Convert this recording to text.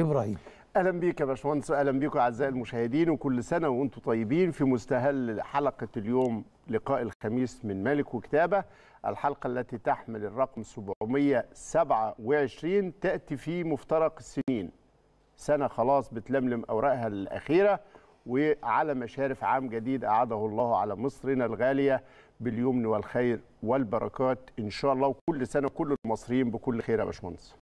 ابراهيم اهلا بيك يا باشمهندس اهلا بيكم اعزائي المشاهدين وكل سنه وانتم طيبين في مستهل حلقه اليوم لقاء الخميس من ملك وكتابه الحلقه التي تحمل الرقم 727 تاتي في مفترق السنين سنه خلاص بتلملم اوراقها الاخيره وعلى مشارف عام جديد أعاده الله على مصرنا الغالية باليمن والخير والبركات إن شاء الله وكل سنة كل المصريين بكل خير يا باشمهندس